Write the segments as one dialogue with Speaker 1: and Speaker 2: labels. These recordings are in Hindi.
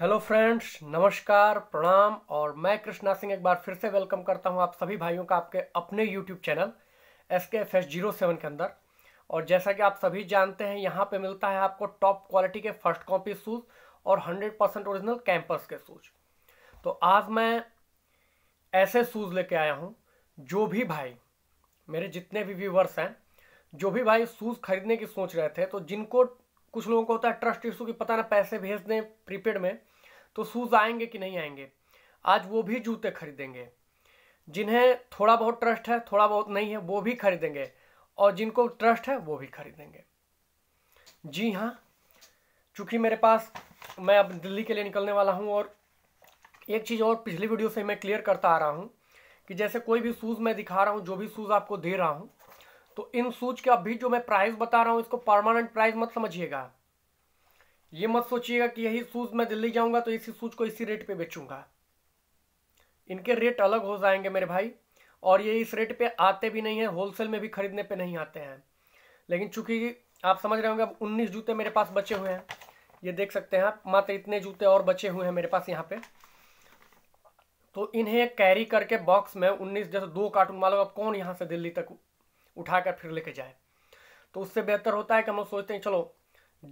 Speaker 1: हेलो फ्रेंड्स नमस्कार प्रणाम और मैं कृष्णा सिंह एक बार फिर से वेलकम करता हूं आप सभी भाइयों का आपके अपने YouTube channel S K F S zero seven के अंदर और जैसा कि आप सभी जानते हैं यहां पे मिलता है आपको टॉप क्वालिटी के फर्स्ट कॉपी शूज़ और हंड्रेड परसेंट ओरिजिनल कैंपस के शूज तो आज मैं ऐसे शूज़ लेके आया हूँ जो भी भाई मेरे जितने भी व्यूवर्स हैं जो भी भाई शूज़ खरीदने की सोच रहे थे तो जिनको कुछ लोगों को होता है ट्रस्ट इशू की पता ना पैसे भेज दें प्रीपेड में तो शूज़ आएंगे कि नहीं आएंगे आज वो भी जूते खरीदेंगे जिन्हें थोड़ा बहुत ट्रस्ट है थोड़ा बहुत नहीं है वो भी खरीदेंगे और जिनको ट्रस्ट है वो भी खरीदेंगे जी हाँ चूंकि मेरे पास मैं अब दिल्ली के लिए निकलने वाला हूँ और एक चीज़ और पिछली वीडियो से मैं क्लियर करता आ रहा हूँ कि जैसे कोई भी शूज़ मैं दिखा रहा हूँ जो भी शूज़ आपको दे रहा हूँ तो इन शूज के अभी जो मैं प्राइस बता रहा हूँ इसको परमानेंट प्राइस मत समझिएगा ये मत सोचिएगा कि यही सूच मैं दिल्ली जाऊंगा तो इसी सूच को इसी रेट पे बेचूंगा इनके रेट अलग हो जाएंगे मेरे भाई और ये इस रेट पे आते भी नहीं है होलसेल में भी खरीदने पे नहीं आते हैं लेकिन चूंकि आप समझ रहे होंगे अब उन्नीस जूते मेरे पास बचे हुए हैं ये देख सकते हैं आप मात्र इतने जूते और बचे हुए हैं मेरे पास यहाँ पे तो इन्हें कैरी करके बॉक्स में उन्नीस जैसे दो कार्टून मालूम आप अब कौन यहाँ से दिल्ली तक उठाकर फिर लेके जाए तो उससे बेहतर होता है कि हम लोग सोचते हैं चलो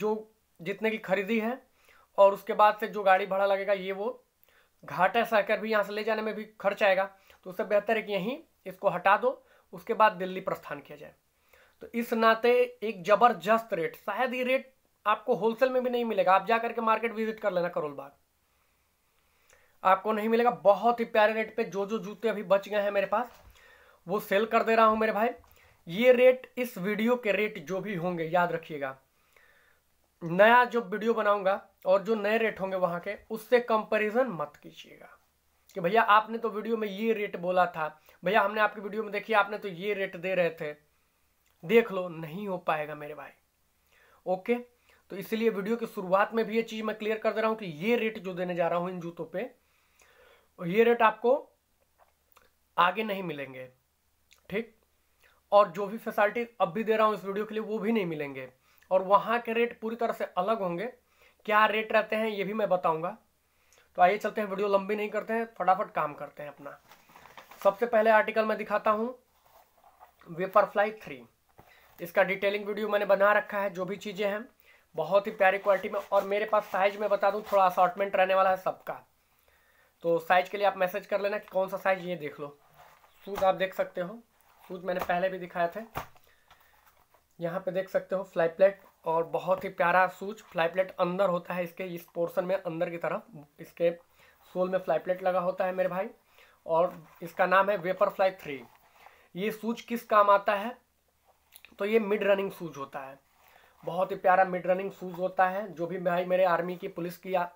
Speaker 1: जो जितने की खरीदी है और उसके बाद से जो गाड़ी भाड़ा लगेगा ये वो घाटा सहकर भी यहाँ से ले जाने में भी खर्च आएगा तो उससे बेहतर है कि यहीं इसको हटा दो उसके बाद दिल्ली प्रस्थान किया जाए तो इस नाते एक ज़बरदस्त रेट शायद ये रेट आपको होलसेल में भी नहीं मिलेगा आप जाकर के मार्केट विजिट कर लेना करोल बाग आपको नहीं मिलेगा बहुत ही प्यारे रेट पे जो जो जूते अभी बच गए हैं मेरे पास वो सेल कर दे रहा हूं मेरे भाई ये रेट इस वीडियो के रेट जो भी होंगे याद रखिएगा नया जो वीडियो बनाऊंगा और जो नए रेट होंगे वहां के उससे कंपैरिजन मत कीजिएगा कि भैया आपने तो वीडियो में ये रेट बोला था भैया हमने आपकी वीडियो में देखी आपने तो ये रेट दे रहे थे देख लो नहीं हो पाएगा मेरे भाई ओके तो इसलिए वीडियो की शुरुआत में भी ये चीज़ मैं क्लियर कर दे रहा हूं कि ये रेट जो देने जा रहा हूं इन जूतों पे ये रेट आपको आगे नहीं मिलेंगे ठीक और जो भी फैसिलिटी अब भी दे रहा हूँ इस वीडियो के लिए वो भी नहीं मिलेंगे और वहाँ के रेट पूरी तरह से अलग होंगे क्या रेट रहते हैं ये भी मैं बताऊँगा तो आइए चलते हैं वीडियो लंबी नहीं करते हैं फटाफट काम करते हैं अपना सबसे पहले आर्टिकल मैं दिखाता हूँ फ्लाई थ्री इसका डिटेलिंग वीडियो मैंने बना रखा है जो भी चीज़ें हैं बहुत ही प्यारी क्वालिटी में और मेरे पास साइज में बता दूँ थोड़ा असॉटमेंट रहने वाला है सबका तो साइज के लिए आप मैसेज कर लेना कि कौन सा साइज ये देख लो सूज आप देख सकते हो खुद मैंने पहले भी दिखाए थे यहाँ पे देख सकते हो फ्लाई प्लेट और बहुत ही प्यारा सूच फ्लाई प्लेट अंदर होता है इसके इस पोर्शन में अंदर की तरफ इसके सोल में फ्लाई प्लेट लगा होता है मेरे भाई और इसका नाम है वेपर फ्लाई थ्री ये सूच किस काम आता है तो ये मिड रनिंग शूज होता है बहुत ही प्यारा मिड रनिंग शूज होता है जो भी भाई मेरे आर्मी की पुलिस की या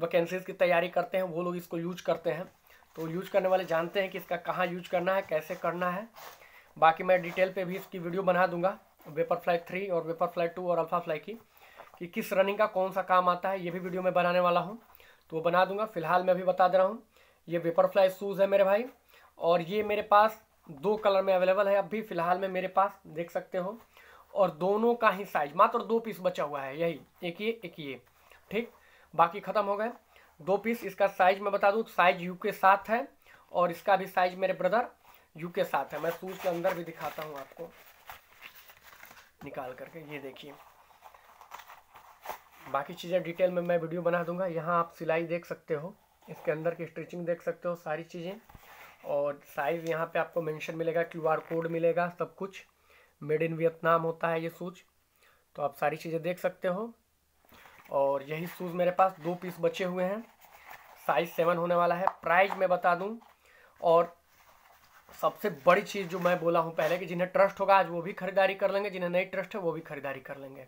Speaker 1: वैकेंसीज की तैयारी करते हैं वो लोग इसको यूज करते हैं तो यूज करने वाले जानते हैं कि इसका कहाँ यूज करना है कैसे करना है बाकी मैं डिटेल पे भी इसकी वीडियो बना दूंगा वेपर फ्लाई थ्री और वेपर फ्लाई टू और अल्फा फ्लाई की कि किस रनिंग का कौन सा काम आता है ये भी वीडियो मैं बनाने वाला हूँ तो वो बना दूंगा फिलहाल मैं भी बता दे रहा हूँ ये वेपर फ्लाई शूज़ है मेरे भाई और ये मेरे पास दो कलर में अवेलेबल है अब भी फ़िलहाल में मेरे पास देख सकते हो और दोनों का ही साइज मात्र दो पीस बचा हुआ है यही एक ये एक ये ठीक बाकी ख़त्म हो गए दो पीस इसका साइज मैं बता दूँ साइज यू के साथ है और इसका भी साइज मेरे ब्रदर यू के साथ है मैं सूज के अंदर भी दिखाता हूँ आपको निकाल करके ये देखिए बाकी चीज़ें डिटेल में मैं वीडियो बना दूंगा यहाँ आप सिलाई देख सकते हो इसके अंदर की स्ट्रिचिंग देख सकते हो सारी चीज़ें और साइज़ यहाँ पे आपको मेंशन मिलेगा क्यूआर कोड मिलेगा सब कुछ मेड इन वियतनाम होता है ये सूज तो आप सारी चीज़ें देख सकते हो और यही सूज मेरे पास दो पीस बचे हुए हैं साइज़ सेवन होने वाला है प्राइज मैं बता दूँ और सबसे बड़ी चीज़ जो मैं बोला हूं पहले कि जिन्हें ट्रस्ट होगा आज वो भी खरीदारी कर लेंगे जिन्हें नहीं ट्रस्ट है वो भी खरीदारी कर लेंगे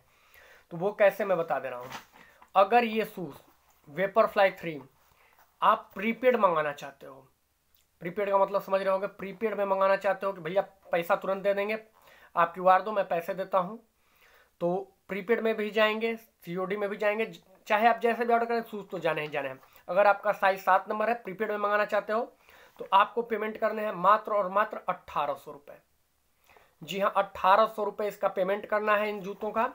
Speaker 1: तो वो कैसे मैं बता दे रहा हूं अगर ये शूज़ वेपर फ्लाई थ्री आप प्रीपेड मंगाना चाहते हो प्रीपेड का मतलब समझ रहे होंगे प्रीपेड में मंगाना चाहते हो कि भैया पैसा तुरंत दे देंगे आप क्यू आर दो मैं पैसे देता हूँ तो प्रीपेड में भी जाएंगे सी में भी जाएंगे चाहे आप जैसे भी ऑर्डर करें शूज़ तो जाने ही जाने हैं अगर आपका साइज सात नंबर है प्रीपेड में मंगाना चाहते हो तो आपको पेमेंट करने हैं मात्र और मात्र अट्ठारह सौ रुपए जी हाँ अट्ठारह सौ रुपए इसका पेमेंट करना है इन जूतों का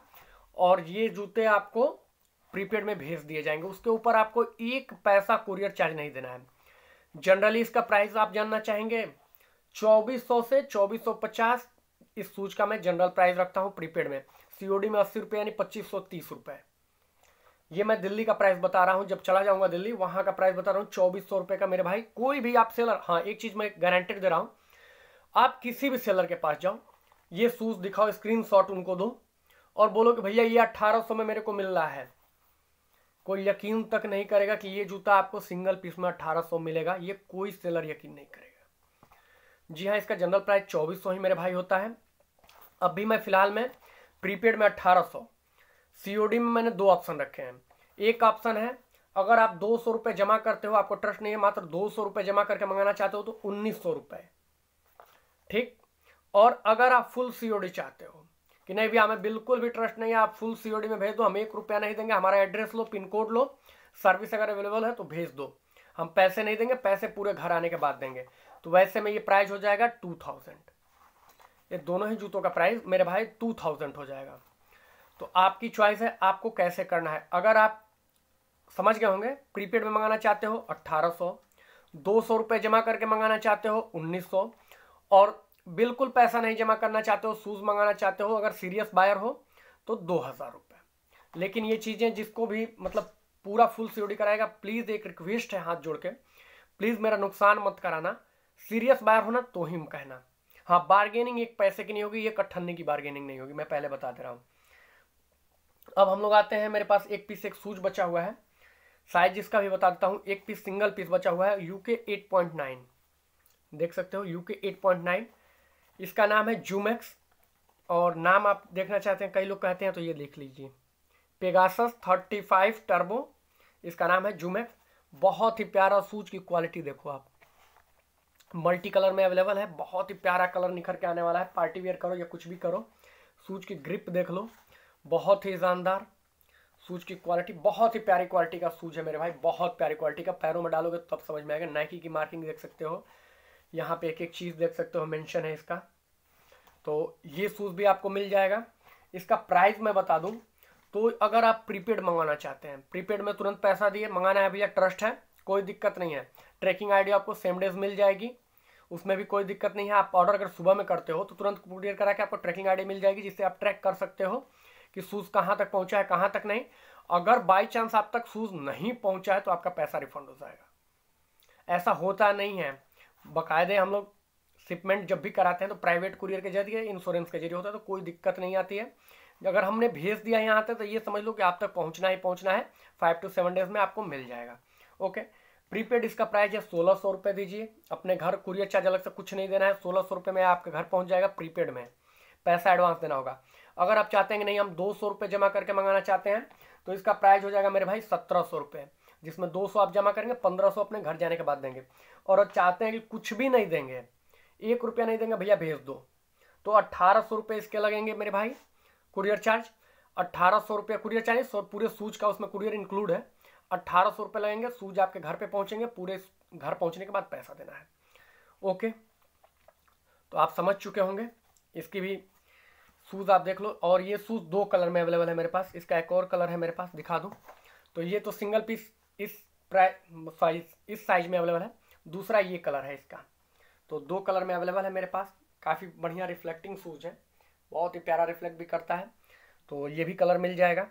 Speaker 1: और ये जूते आपको प्रीपेड में भेज दिए जाएंगे उसके ऊपर आपको एक पैसा कुरियर चार्ज नहीं देना है जनरली इसका प्राइस आप जानना चाहेंगे 2400 से 2450 इस सूज का मैं जनरल प्राइस रखता हूँ प्रीपेड में सीओडी में अस्सी रुपये यानी पच्चीस सौ तीस रुपये ये मैं दिल्ली का प्राइस बता रहा हूँ जब चला जाऊंगा दिल्ली वहां का प्राइस बता रहा हूँ चौबीस सौ रुपए का मेरे भाई कोई भी आप सेलर हाँ एक चीज़ मैं गारंटेड दे रहा हूँ आप किसी भी सेलर के पास जाओ ये शूज़ दिखाओ स्क्रीन उनको दो और बोलो कि भैया ये अट्ठारह में मेरे को मिल रहा है कोई यकीन तक नहीं करेगा कि ये जूता आपको सिंगल पीस में अट्ठारह मिलेगा ये कोई सेलर यकीन नहीं करेगा जी हाँ इसका जनरल प्राइस चौबीस ही मेरे भाई होता है अभी मैं फिलहाल में प्रीपेड में अट्ठारह सौ सीओडी में मैंने दो ऑप्शन रखे हैं एक ऑप्शन है अगर आप दो सौ रुपए जमा करते हो आपको ट्रस्ट नहीं है मात्र दो सौ रुपये जमा करके मंगाना चाहते हो तो उन्नीस सौ रुपए ठीक और अगर आप फुल सीओडी चाहते हो कि नहीं भैया हमें बिल्कुल भी ट्रस्ट नहीं है आप फुल सीओडी में भेज दो हम एक रुपया नहीं देंगे हमारा एड्रेस लो पिन कोड लो सर्विस अगर अवेलेबल है तो भेज दो हम पैसे नहीं देंगे पैसे पूरे घर आने के बाद देंगे तो वैसे में ये प्राइस हो जाएगा टू थाउजेंड ये दोनों ही जूतों का प्राइस मेरे भाई टू थाउजेंड हो जाएगा तो आपकी चॉइस है आपको कैसे करना है अगर आप समझ गए होंगे प्रीपेड में मंगाना चाहते हो अट्ठारह सौ दो सौ रुपये जमा करके मंगाना चाहते हो उन्नीस सौ और बिल्कुल पैसा नहीं जमा करना चाहते हो शूज़ मंगाना चाहते हो अगर सीरियस बायर हो तो दो हज़ार रुपये लेकिन ये चीज़ें जिसको भी मतलब पूरा फुल सीओडी कराएगा प्लीज़ एक रिक्वेस्ट है हाथ जोड़ के प्लीज़ मेरा नुकसान मत कराना सीरियस बायर होना तो ही कहना हाँ बार्गेनिंग एक पैसे की नहीं होगी ये कट्ठन्नी की बार्गेनिंग नहीं होगी मैं पहले बता दे रहा हूँ अब हम लोग आते हैं मेरे पास एक पीस एक सूज बचा हुआ है साइज इसका भी बता देता हूँ एक पीस सिंगल पीस बचा हुआ है यू के एट पॉइंट नाइन देख सकते हो यू के एट पॉइंट नाइन इसका नाम है जूमैक्स और नाम आप देखना चाहते हैं कई लोग कहते हैं तो ये देख लीजिए पेगासस थर्टी फाइव टर्बो इसका नाम है जूमैक्स बहुत ही प्यारा सूज की क्वालिटी देखो आप मल्टी कलर में अवेलेबल है बहुत ही प्यारा कलर निखर के आने वाला है पार्टी वेयर करो या कुछ भी करो सूज की ग्रिप देख लो बहुत ही शानदार सूज की क्वालिटी बहुत ही प्यारी क्वालिटी का सूज है मेरे भाई बहुत प्यारी क्वालिटी का पैरों में डालोगे तब समझ में आएगा नाइकी की मार्किंग देख सकते हो यहाँ पे एक एक चीज़ देख सकते हो मेंशन है इसका तो ये सूज भी आपको मिल जाएगा इसका प्राइस मैं बता दूँ तो अगर आप प्रीपेड मंगाना चाहते हैं प्रीपेड में तुरंत पैसा दिए मंगाना है भैया ट्रस्ट है कोई दिक्कत नहीं है ट्रैकिंग आईडी आपको सेम डेज मिल जाएगी उसमें भी कोई दिक्कत नहीं है आप ऑर्डर अगर सुबह में करते हो तो तुरंत कुरियर करा के आपको ट्रैकिंग आईडी मिल जाएगी जिससे आप ट्रैक कर सकते हो कि शूज कहाँ तक पहुंचा है कहाँ तक नहीं अगर बाई चांस आप तक शूज नहीं पहुंचा है तो आपका पैसा रिफंड हो जाएगा ऐसा होता नहीं है बाकायदे हम लोग शिपमेंट जब भी कराते हैं तो प्राइवेट कुरियर के जरिए इंश्योरेंस के जरिए होता है तो कोई दिक्कत नहीं आती है अगर हमने भेज दिया यहाँ तक तो ये समझ लो कि आप तक पहुँचना ही पहुँचना है फाइव टू सेवन डेज में आपको मिल जाएगा ओके प्रीपेड इसका प्राइस है सोलह सौ रुपये दीजिए अपने घर कुरियर चार्ज अलग से कुछ नहीं देना है सोलह सौ रुपये में आपके घर पहुँच जाएगा प्रीपेड में पैसा एडवांस देना होगा अगर आप चाहते हैं कि नहीं हम दो सौ रुपये जमा करके मंगाना चाहते हैं तो इसका प्राइस हो जाएगा मेरे भाई सत्रह सौ रुपये जिसमें दो सौ आप जमा करेंगे पंद्रह सौ अपने घर जाने के बाद देंगे और चाहते हैं कि कुछ भी नहीं देंगे एक रुपया नहीं देंगे भैया भेज दो तो अट्ठारह सौ रुपये इसके लगेंगे मेरे भाई कुरियर चार्ज अट्ठारह सौ रुपये कुरियर चार्ज और पूरे सूज का उसमें कुरियर इंक्लूड है अट्ठारह सौ रुपये लगेंगे सूज आपके घर पर पहुंचेंगे पूरे घर पहुंचने के बाद पैसा देना है ओके तो आप समझ चुके होंगे इसकी भी शूज़ आप देख लो और ये शूज़ दो कलर में अवेलेबल है मेरे पास इसका एक और कलर है मेरे पास दिखा दूँ तो ये तो सिंगल पीस इस प्राइस साइज इस साइज में अवेलेबल है दूसरा ये कलर है इसका तो दो कलर में अवेलेबल है मेरे पास काफ़ी बढ़िया रिफ्लेक्टिंग शूज़ है बहुत ही प्यारा रिफ्लेक्ट भी करता है तो ये भी कलर मिल जाएगा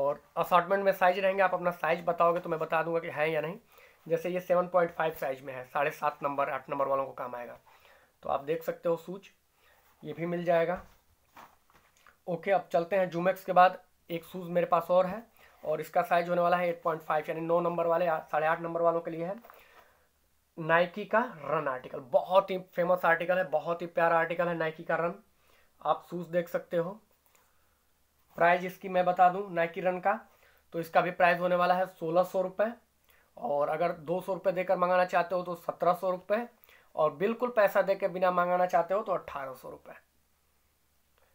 Speaker 1: और असार्टमेंट में साइज रहेंगे आप अपना साइज बताओगे तो मैं बता दूंगा कि है या नहीं जैसे ये सेवन पॉइंट फाइव साइज में है साढ़े सात नंबर आठ नंबर वालों को काम आएगा तो आप देख सकते हो सूच ये भी मिल जाएगा ओके अब चलते हैं जूमेक्स के बाद एक शूज़ मेरे पास और है और इसका साइज होने वाला है एट पॉइंट फाइव यानी नौ नंबर वाले साढ़े आठ नंबर वालों के लिए है नाइकी का रन आर्टिकल बहुत ही फेमस आर्टिकल है बहुत ही प्यारा आर्टिकल है नाइकी का रन आप शूज़ देख सकते हो प्राइस इसकी मैं बता दूं नाइकी रन का तो इसका भी प्राइस होने वाला है सोलह सौ रुपये और अगर दो सौ रुपये देकर मंगाना चाहते हो तो सत्रह सौ रुपये और बिल्कुल पैसा देकर बिना मंगाना चाहते हो तो अट्ठारह सौ रुपये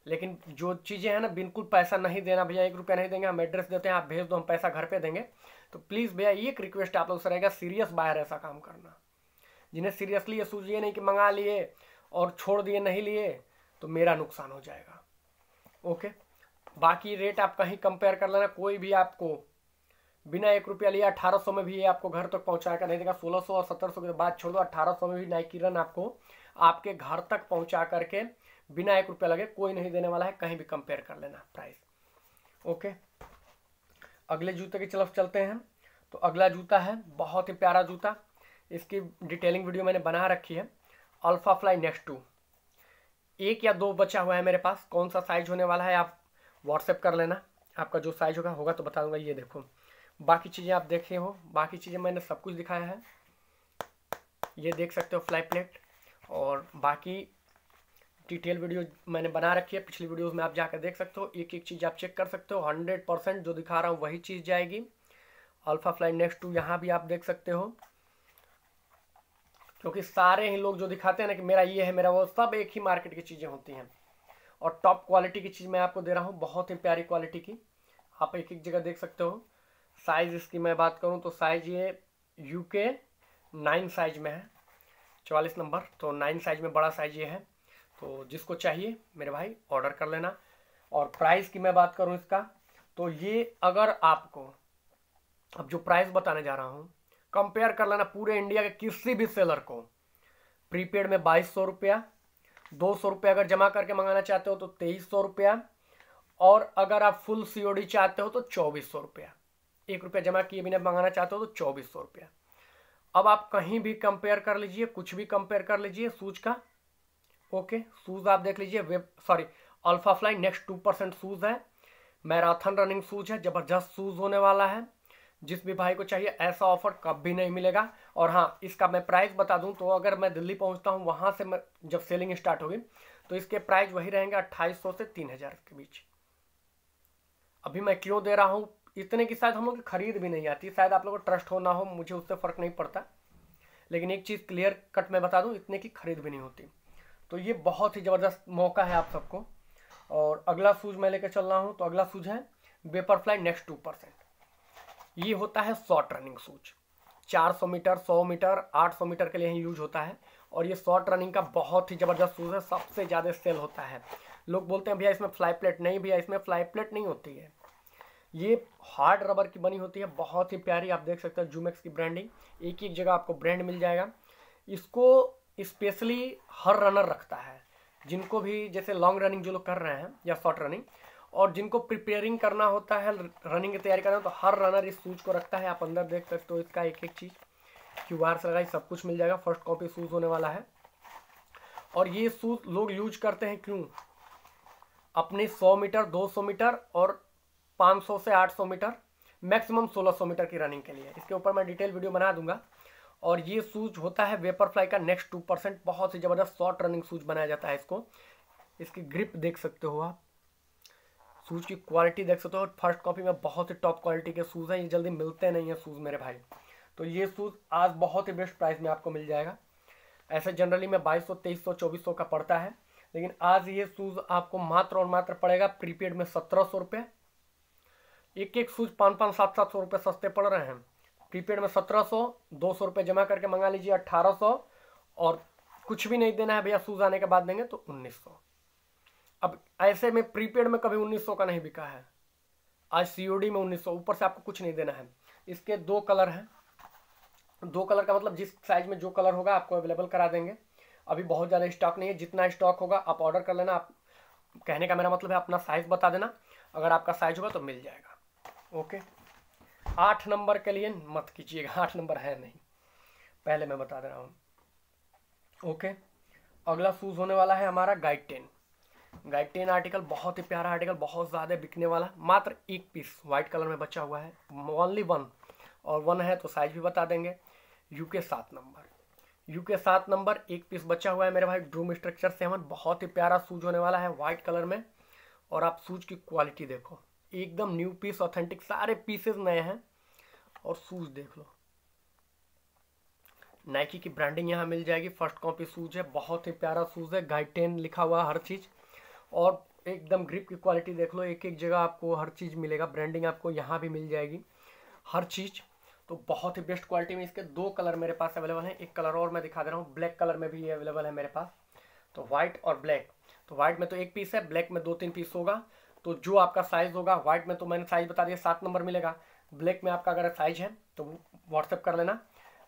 Speaker 1: लेकिन जो चीज़ें हैं ना बिल्कुल पैसा नहीं देना भैया एक रुपया नहीं देंगे हम एड्रेस देते हैं आप भेज दो हम पैसा घर पे देंगे तो प्लीज़ भैया एक रिक्वेस्ट आप लोग से रहेगा सीरियस बाहर ऐसा काम करना जिन्हें सीरियसली ये सूझिए नहीं कि मंगा लिए और छोड़ दिए नहीं लिए तो मेरा नुकसान हो जाएगा ओके बाकी रेट आप कहीं कंपेयर कर लेना कोई भी आपको बिना एक रुपया लिए अठारह सौ में भी ये आपको घर तक तो पहुँचा कर नहीं देगा सोलह सौ और सत्तर सौ के बाद छोड़ दो अठारह सौ में भी नाइकिरन आपको आपके घर तक पहुँचा करके बिना एक रुपया लगे कोई नहीं देने वाला है कहीं भी कंपेयर कर लेना प्राइस ओके अगले जूते की तरफ चलते हैं तो अगला जूता है बहुत ही प्यारा जूता इसकी डिटेलिंग वीडियो मैंने बना रखी है अल्फ़ा फ्लाई नेक्स्ट टू एक या दो बचा हुआ है मेरे पास कौन सा साइज होने वाला है आप व्हाट्सएप कर लेना आपका जो साइज होगा होगा तो बता दूंगा ये देखो बाकी चीज़ें आप देखे हो बाकी चीज़ें मैंने सब कुछ दिखाया है ये देख सकते हो फ्लाई प्लेट और बाकी डिटेल वीडियो मैंने बना रखी है पिछली वीडियोज में आप जाकर देख सकते हो एक एक चीज़ आप चेक कर सकते हो हंड्रेड परसेंट जो दिखा रहा हूँ वही चीज़ जाएगी अल्फ़ा फ्लाइन नेक्स्ट टू यहाँ भी आप देख सकते हो क्योंकि सारे ही लोग जो दिखाते हैं ना कि मेरा ये है मेरा वो सब एक ही मार्केट की चीज़ें होती हैं और टॉप क्वालिटी की चीज़ मैं आपको दे रहा हूँ बहुत ही प्यारी क्वालिटी की आप एक एक जगह देख सकते हो साइज़ इसकी मैं बात करूँ तो साइज़ ये यू के नाइन साइज में है चवालीस नंबर तो नाइन साइज में बड़ा साइज ये है तो जिसको चाहिए मेरे भाई ऑर्डर कर लेना और प्राइस की मैं बात करूं इसका तो ये अगर आपको अब जो प्राइस बताने जा रहा हूँ कंपेयर कर लेना पूरे इंडिया के किसी भी सेलर को प्रीपेड में बाईस सौ रुपया दो सौ रुपया अगर जमा करके मंगाना चाहते हो तो तेईस सौ रुपया और अगर आप फुल सीओडी चाहते हो तो चौबीस सौ रुपया एक रुपया जमा किए बिना मंगाना चाहते हो तो चौबीस सौ रुपया अब आप कहीं भी कंपेयर कर लीजिए कुछ भी कंपेयर कर लीजिए सूच का ओके शूज़ आप देख लीजिए web sorry alpha fly next two percent shoes है मैराथन रनिंग शूज़ है ज़बरदस्त शूज़ होने वाला है जिस भी भाई को चाहिए ऐसा ऑफर कब भी नहीं मिलेगा और हाँ इसका मैं प्राइस बता दूं तो अगर मैं दिल्ली पहुंचता हूं वहां से मैं जब सेलिंग स्टार्ट होगी तो इसके प्राइस वही रहेंगे अट्ठाईस सौ से तीन हज़ार के बीच अभी मैं क्यों दे रहा हूँ इतने की शायद हम लोग खरीद भी नहीं आती शायद आप लोग को ट्रस्ट हो ना हो मुझे उससे फ़र्क नहीं पड़ता लेकिन एक चीज़ क्लियर कट मैं बता दूं इतने की खरीद भी नहीं होती तो ये बहुत ही ज़बरदस्त मौका है आप सबको और अगला सूज मैं लेकर चल रहा हूँ तो अगला सूज है वेपरफ्लाई नेक्स्ट टू परसेंट ये होता है short running shoes 400 meter 100 meter 800 meter के लिए ही यूज होता है और ये शॉर्ट रनिंग का बहुत ही ज़बरदस्त सूज है सबसे ज़्यादा सेल होता है लोग बोलते हैं भैया इसमें फ्लाई प्लेट नहीं भैया इसमें फ्लाई प्लेट नहीं होती है ये हार्ड रबर की बनी होती है बहुत ही प्यारी आप देख सकते हैं जूमेक्स की ब्रांडिंग एक एक जगह आपको ब्रांड मिल जाएगा इसको स्पेशली हर रनर रखता है जिनको भी जैसे लॉन्ग रनिंग जो लोग कर रहे हैं या शॉर्ट रनिंग और जिनको प्रिपेयरिंग करना होता है रनिंग की तैयारी करना तो हर रनर इस शूज़ को रखता है आप अंदर देख सकते हो इसका एक एक चीज़ क्यू आर सब कुछ मिल जाएगा फर्स्ट कॉपी शूज़ होने वाला है और ये शूज़ लोग यूज करते हैं क्यों अपने 100 मीटर 200 मीटर और 500 से 800 मीटर मैक्सिमम 1600 मीटर की रनिंग के लिए इसके ऊपर मैं डिटेल वीडियो बना दूंगा और ये सूज होता है वेपर फ्लाई का नेक्स्ट टू परसेंट बहुत ही ज़बरदस्त शॉर्ट रनिंग सूज बनाया जाता है इसको इसकी ग्रिप देख सकते हो आप सूज की क्वालिटी देख सकते हो फर्स्ट कॉपी में बहुत ही टॉप क्वालिटी के शूज़ हैं ये जल्दी मिलते नहीं हैं शूज़ मेरे भाई तो ये शूज़ आज बहुत ही बेस्ट प्राइस में आपको मिल जाएगा ऐसे जनरली में बाईस सौ तेईस सौ चौबीस सौ का पड़ता है लेकिन आज ये शूज़ आपको मात्र और मात्र पड़ेगा प्रीपेड में सत्रह सौ रुपये एक एक शूज़ पाँच पाँच सात सात सौ रुपये सस्ते पड़ रहे हैं प्रीपेड में सत्रह सौ दो सौ रुपये जमा करके मंगा लीजिए अट्ठारह सौ और कुछ भी नहीं देना है भैया सूज आने के बाद देंगे तो उन्नीस सौ अब ऐसे में प्रीपेड में कभी उन्नीस सौ का नहीं बिका है आज सीओडी में उन्नीस सौ ऊपर से आपको कुछ नहीं देना है इसके दो कलर हैं दो कलर का मतलब जिस साइज में जो कलर होगा आपको अवेलेबल करा देंगे अभी बहुत ज़्यादा स्टॉक नहीं है जितना स्टॉक होगा आप ऑर्डर कर लेना आप कहने का मेरा मतलब है अपना साइज़ बता देना अगर आपका साइज़ होगा तो मिल जाएगा ओके आठ नंबर के लिए मत कीजिएगा आठ नंबर है नहीं पहले मैं बता दे रहा हूँ ओके अगला शूज़ होने वाला है हमारा guide ten guide ten article बहुत ही प्यारा आर्टिकल बहुत ज़्यादा बिकने वाला मात्र एक पीस वाइट कलर में बचा हुआ है ओनली वन और वन है तो साइज भी बता देंगे यू के सात नंबर यू के सात नंबर एक पीस बचा हुआ है मेरे भाई ड्रूम स्ट्रक्चर सेवन बहुत ही प्यारा सूज होने वाला है वाइट कलर में और आप सूज की क्वालिटी देखो एकदम न्यू पीस ऑथेंटिक सारे पीसेस नए हैं और शूज़ देख लो नाइकी की ब्रांडिंग यहाँ मिल जाएगी फर्स्ट कॉपी शूज़ है बहुत ही प्यारा शूज़ है गाइटेन लिखा हुआ हर चीज़ और एकदम ग्रिप की क्वालिटी देख लो एक एक जगह आपको हर चीज़ मिलेगा ब्रांडिंग आपको यहाँ भी मिल जाएगी हर चीज़ तो बहुत ही बेस्ट क्वालिटी में इसके दो कलर मेरे पास अवेलेबल हैं एक कलर और मैं दिखा दे रहा हूँ ब्लैक कलर में भी ये अवेलेबल है मेरे पास तो व्हाइट और ब्लैक तो व्हाइट में तो एक पीस है ब्लैक में दो तीन पीस होगा तो जो आपका साइज़ होगा व्हाइट में तो मैंने साइज़ बता दिया सात नंबर मिलेगा ब्लैक में आपका अगर साइज है तो व्हाट्सअप कर लेना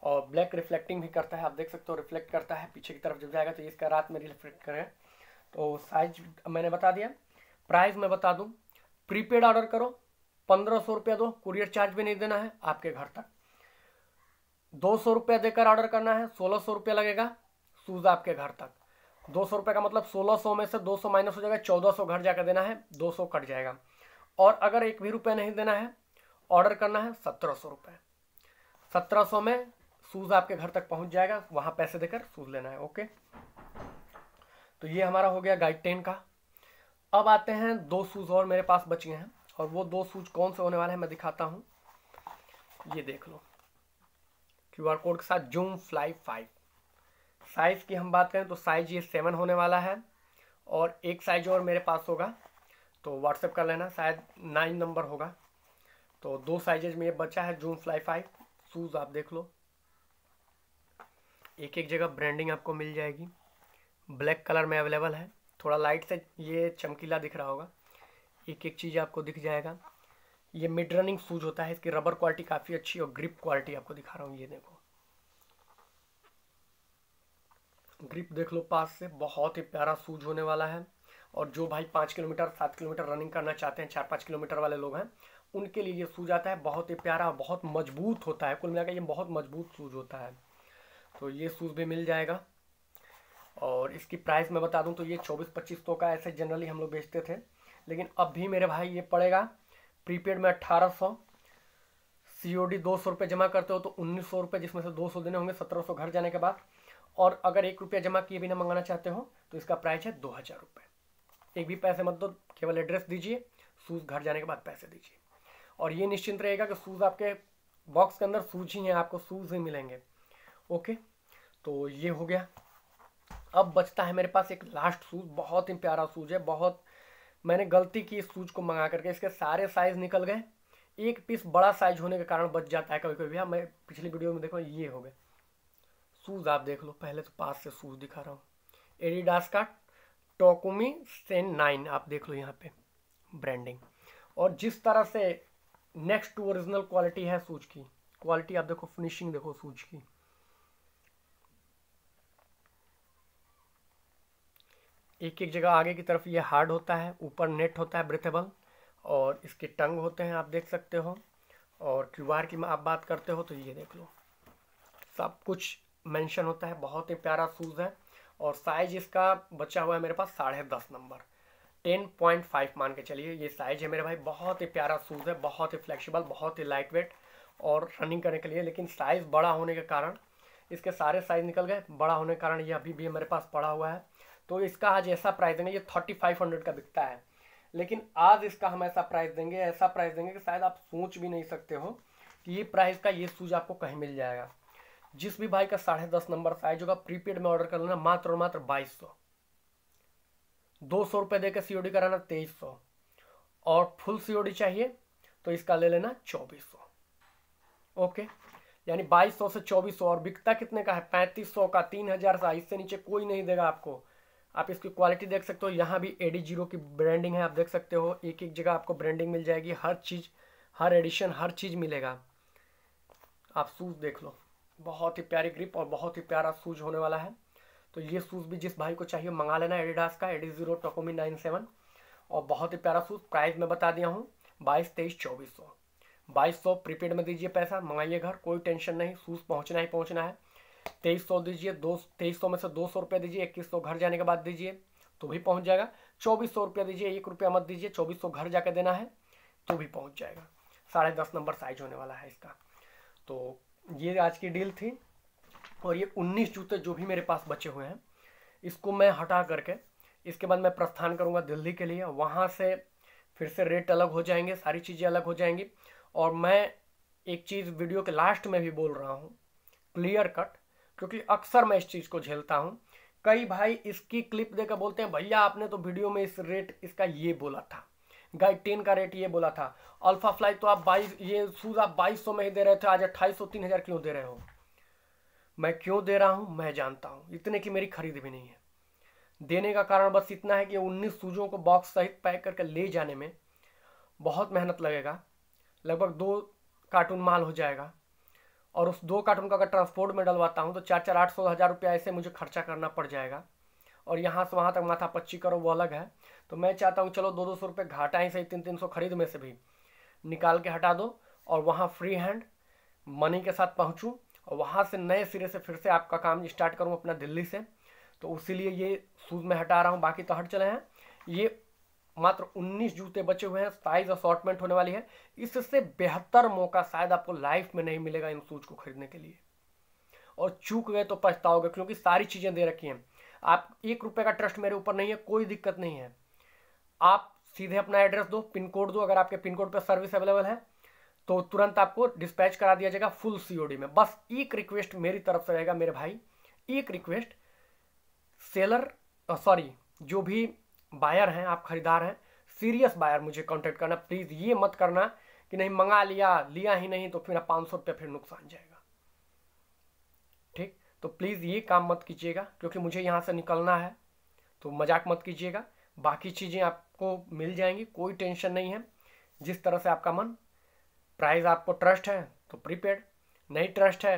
Speaker 1: और ब्लैक रिफ्लेक्टिंग भी करता है आप देख सकते हो रिफ्लेक्ट करता है पीछे की तरफ जब जाएगा तो इसका रात में रिफ्लेक्ट करें तो साइज मैंने बता दिया प्राइस मैं बता दूँ प्रीपेड ऑर्डर करो पंद्रह सौ रुपया दो कुरियर चार्ज भी नहीं देना है आपके घर तक दो सौ रुपया देकर ऑर्डर करना है सोलह सौ रुपया लगेगा शूज़ आपके घर तक दो सौ रुपये का मतलब सोलह सौ में से दो सौ माइनस हो जाएगा चौदह सौ घर जाकर देना है दो सौ कट जाएगा और अगर एक भी रुपया नहीं देना है ऑर्डर करना है सत्रह सौ रुपये सत्रह सौ में शूज़ आपके घर तक पहुंच जाएगा वहां पैसे देकर शूज़ लेना है ओके तो ये हमारा हो गया गाइड टेन का अब आते हैं दो शूज़ और मेरे पास बच गए हैं और वो दो शूज कौन से होने वाले हैं मैं दिखाता हूँ ये देख लो क्यू आर कोड के साथ जूम फ्लाई फाइव साइज़ की हम बात करें तो साइज़ ये सेवन होने वाला है और एक साइज और मेरे पास होगा तो व्हाट्सएप कर लेना शायद नाइन नंबर होगा तो दो साइजेज में ये बचा है जून फ्लाई फाइव शूज़ आप देख लो एक एक जगह ब्रांडिंग आपको मिल जाएगी ब्लैक कलर में अवेलेबल है थोड़ा लाइट से ये चमकीला दिख रहा होगा एक एक चीज़ आपको दिख जाएगा ये मिड रनिंग शूज होता है इसकी रबर क्वालिटी काफ़ी अच्छी और ग्रिप क्वालिटी आपको दिखा रहा हूँ ये देखो ग्रिप देख लो पास से बहुत ही प्यारा शूज होने वाला है और जो भाई पाँच किलोमीटर सात किलोमीटर रनिंग करना चाहते हैं चार पाँच किलोमीटर वाले लोग हैं उनके लिए ये सूज आता है बहुत ही प्यारा बहुत मजबूत होता है कुल मिलाकर ये बहुत मजबूत सूज होता है तो ये सूज भी मिल जाएगा और इसकी प्राइस मैं बता दूं तो ये चौबीस पच्चीस सौ का ऐसे जनरली हम लोग बेचते थे लेकिन अब भी मेरे भाई ये पड़ेगा प्रीपेड में अट्ठारह सौ सी ओ डी दो सौ रुपये जमा करते हो तो उन्नीस सौ रुपये जिसमें से दो सौ देने होंगे सत्रह सौ घर जाने के बाद और अगर एक रुपया जमा किए बिना मंगाना चाहते हो तो इसका प्राइस है दो हज़ार रुपये एक भी पैसे मत दो केवल एड्रेस दीजिए सूज घर जाने के बाद पैसे दीजिए और ये निश्चिंत रहेगा कि शूज़ आपके बॉक्स के अंदर शूज ही हैं आपको शूज़ ही मिलेंगे ओके तो ये हो गया अब बचता है मेरे पास एक लास्ट शूज़ बहुत ही प्यारा शूज़ है बहुत मैंने गलती की इस शूज़ को मंगा करके इसके सारे साइज़ निकल गए एक पीस बड़ा साइज होने के कारण बच जाता है कभी कभी भैया मैं पिछली वीडियो में देखो ये हो गए शूज़ आप देख लो पहले तो पास से शूज़ दिखा रहा हूँ एडिडास का टोकोमी सेन नाइन आप देख लो यहाँ पे ब्रांडिंग और जिस तरह से नेक्स्ट ओरिजिनल क्वालिटी है सूज की क्वालिटी आप देखो फिनिशिंग देखो सूज की एक एक जगह आगे की तरफ ये हार्ड होता है ऊपर नेट होता है ब्रेथेबल और इसके टंग होते हैं आप देख सकते हो और क्यूआर की आप बात करते हो तो ये देख लो सब कुछ मेंशन होता है बहुत ही प्यारा शूज़ है और साइज इसका बचा हुआ है मेरे पास साढ़े दस नंबर टेन पॉइंट फाइव मान के चलिए ये साइज है मेरे भाई बहुत ही प्यारा शूज़ है बहुत ही फ्लेक्सिबल बहुत ही लाइट वेट और रनिंग करने के लिए लेकिन साइज़ बड़ा होने के कारण इसके सारे साइज़ निकल गए बड़ा होने के कारण ये अभी भी मेरे पास पड़ा हुआ है तो इसका आज ऐसा प्राइस देंगे ये थर्टी फाइव हंड्रेड का बिकता है लेकिन आज इसका हम ऐसा प्राइस देंगे ऐसा प्राइस देंगे कि शायद आप सोच भी नहीं सकते हो कि ये प्राइस का ये शूज़ आपको कहीं मिल जाएगा जिस भी भाई का साढ़े दस नंबर साइज होगा प्रीपेड में ऑर्डर कर लेना मात्र और मात्र बाईस सौ दो सौ रुपये देकर सी कराना तेईस सौ और फुल सी चाहिए तो इसका ले लेना चौबीस सौ ओके यानी बाईस सौ से चौबीस सौ और बिकता कितने का है पैंतीस सौ का तीन हज़ार सा इससे नीचे कोई नहीं देगा आपको आप इसकी क्वालिटी देख सकते हो यहाँ भी एडी जीरो की ब्रांडिंग है आप देख सकते हो एक एक जगह आपको ब्रांडिंग मिल जाएगी हर चीज़ हर एडिशन हर चीज़ मिलेगा आप सूज देख लो बहुत ही प्यारी ग्रिप और बहुत ही प्यारा सूज होने वाला है तो ये शूज़ भी जिस भाई को चाहिए मंगा लेना एडिडास का Adizero Takumi nine seven और बहुत ही प्यारा शूज़ प्राइस मैं बता दिया हूँ बाईस तेईस चौबीस सौ बाईस सौ प्रीपेड में दीजिए पैसा मंगाइए घर कोई टेंशन नहीं शूज़ पहुँचना ही पहुँचना है तेईस सौ दीजिए दो तेईस सौ में से दो सौ रुपये दीजिए इक्कीस सौ घर जाने के बाद दीजिए तो भी पहुँच जाएगा चौबीस सौ रुपया दीजिए एक रुपया मत दीजिए चौबीस सौ घर जाके देना है तो भी पहुँच जाएगा साढ़े दस नंबर साइज होने वाला है इसका तो ये आज की डील थी और ये 19 जूते जो भी मेरे पास बचे हुए हैं इसको मैं हटा करके इसके बाद मैं प्रस्थान करूँगा दिल्ली के लिए वहाँ से फिर से रेट अलग हो जाएंगे सारी चीज़ें अलग हो जाएंगी और मैं एक चीज़ वीडियो के लास्ट में भी बोल रहा हूँ क्लियर कट क्योंकि अक्सर मैं इस चीज़ को झेलता हूँ कई भाई इसकी क्लिप देकर बोलते हैं भैया आपने तो वीडियो में इस रेट इसका ये बोला था गाइड टेन का रेट ये बोला था अल्फा फ्लाई तो आप बाईस ये शूज़ आप बाईस सौ में ही दे रहे थे आज अट्ठाईस सौ तीन हज़ार क्यों दे रहे हो मैं क्यों दे रहा हूँ मैं जानता हूँ इतने की मेरी खरीद भी नहीं है देने का कारण बस इतना है कि उन्नीस सूजों को बॉक्स सहित पैक करके ले जाने में बहुत मेहनत लगेगा लगभग दो कार्टून माल हो जाएगा और उस दो कार्टून का अगर ट्रांसपोर्ट में डलवाता हूँ तो चार चार आठ सौ हज़ार रुपया ऐसे मुझे खर्चा करना पड़ जाएगा और यहाँ से वहाँ तक माथा पच्ची करो वो अलग है तो मैं चाहता हूँ चलो दो दो सौ रुपये घाटा ही सही तीन तीन सौ खरीद में से भी निकाल के हटा दो और वहाँ फ्री हैंड मनी के साथ पहुँचूँ और वहाँ से नए सिरे से फिर से आपका काम स्टार्ट करूँ अपना दिल्ली से तो उसीलिए ये शूज़ मैं हटा रहा हूँ बाकी तो हट चले हैं ये मात्र 19 जूते बचे हुए हैं साइज असॉर्टमेंट होने वाली है इससे बेहतर मौका शायद आपको लाइफ में नहीं मिलेगा इन शूज को खरीदने के लिए और चूक गए तो पछताओगे क्योंकि सारी चीज़ें दे रखी हैं आप एक रुपये का ट्रस्ट मेरे ऊपर नहीं है कोई दिक्कत नहीं है आप सीधे अपना एड्रेस दो पिन कोड दो अगर आपके पिन कोड पर सर्विस अवेलेबल है तो तुरंत आपको डिस्पैच करा दिया जाएगा फुल सीओडी में बस एक रिक्वेस्ट मेरी तरफ से रहेगा मेरे भाई एक रिक्वेस्ट सेलर सॉरी जो भी बायर हैं आप खरीदार हैं सीरियस बायर मुझे कांटेक्ट करना प्लीज़ ये मत करना कि नहीं मंगा लिया लिया ही नहीं तो मेरा पाँच सौ रुपया फिर नुकसान जाएगा ठीक तो प्लीज़ ये काम मत कीजिएगा क्योंकि मुझे यहाँ से निकलना है तो मजाक मत कीजिएगा बाकी चीज़ें आपको मिल जाएंगी कोई टेंशन नहीं है जिस तरह से आपका मन प्राइस आपको ट्रस्ट है तो प्रीपेड नहीं ट्रस्ट है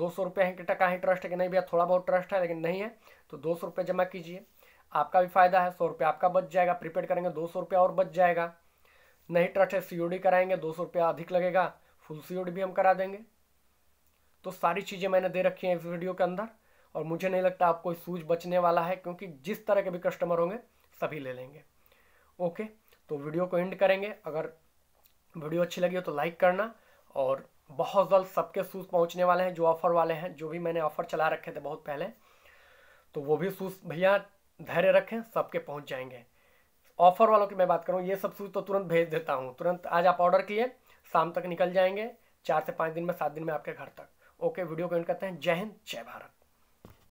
Speaker 1: दो सौ रुपये हैं टका ही ट्रस्ट है कि नहीं भैया थोड़ा बहुत ट्रस्ट है लेकिन नहीं है तो दो सौ रुपये जमा कीजिए आपका भी फायदा है सौ रुपये आपका बच जाएगा प्रीपेड करेंगे दो सौ रुपये और बच जाएगा नहीं ट्रस्ट है सी कराएंगे दो सौ रुपया अधिक लगेगा फुल सी भी हम करा देंगे तो सारी चीज़ें मैंने दे रखी हैं इस वीडियो के अंदर और मुझे नहीं लगता आपको सूझ बचने वाला है क्योंकि जिस तरह के भी कस्टमर होंगे सभी ले लेंगे ओके तो वीडियो को एंड करेंगे अगर वीडियो अच्छी लगी हो तो लाइक करना और बहुत जल्द सबके शूज़ पहुंचने वाले हैं जो ऑफ़र वाले हैं जो भी मैंने ऑफ़र चला रखे थे बहुत पहले तो वो भी शूज़ भैया धैर्य रखें सबके पहुंच जाएंगे ऑफ़र वालों की मैं बात करूँ ये सब शूज़ तो तुरंत भेज देता हूँ तुरंत आज आप ऑर्डर किए शाम तक निकल जाएंगे चार से पाँच दिन में सात दिन में आपके घर तक ओके वीडियो को एंड करते हैं जय हिंद जय भारत